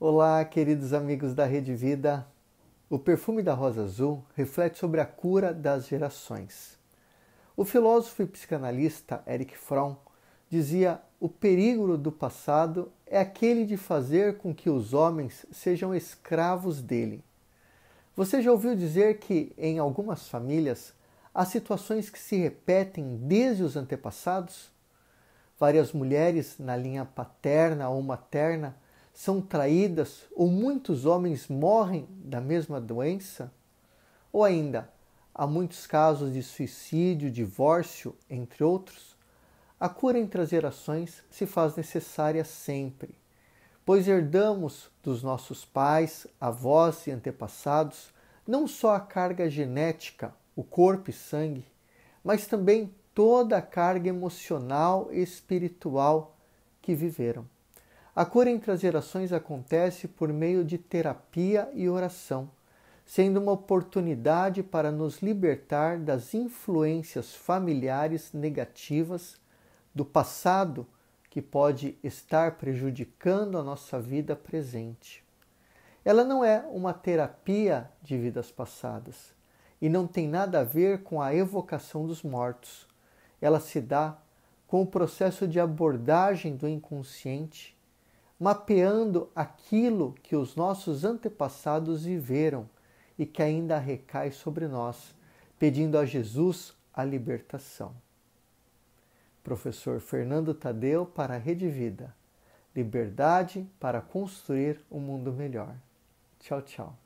Olá, queridos amigos da Rede Vida. O perfume da rosa azul reflete sobre a cura das gerações. O filósofo e psicanalista Eric Fromm dizia: "O perigo do passado é aquele de fazer com que os homens sejam escravos dele." Você já ouviu dizer que em algumas famílias há situações que se repetem desde os antepassados? Várias mulheres na linha paterna ou materna são traídas ou muitos homens morrem da mesma doença? Ou ainda, há muitos casos de suicídio, divórcio, entre outros? A cura entre as gerações se faz necessária sempre, pois herdamos dos nossos pais, avós e antepassados não só a carga genética, o corpo e sangue, mas também toda a carga emocional e espiritual que viveram. A cura entre as gerações acontece por meio de terapia e oração, sendo uma oportunidade para nos libertar das influências familiares negativas do passado que pode estar prejudicando a nossa vida presente. Ela não é uma terapia de vidas passadas e não tem nada a ver com a evocação dos mortos. Ela se dá com o processo de abordagem do inconsciente mapeando aquilo que os nossos antepassados viveram e que ainda recai sobre nós, pedindo a Jesus a libertação. Professor Fernando Tadeu para a Rede Vida. Liberdade para construir um mundo melhor. Tchau, tchau.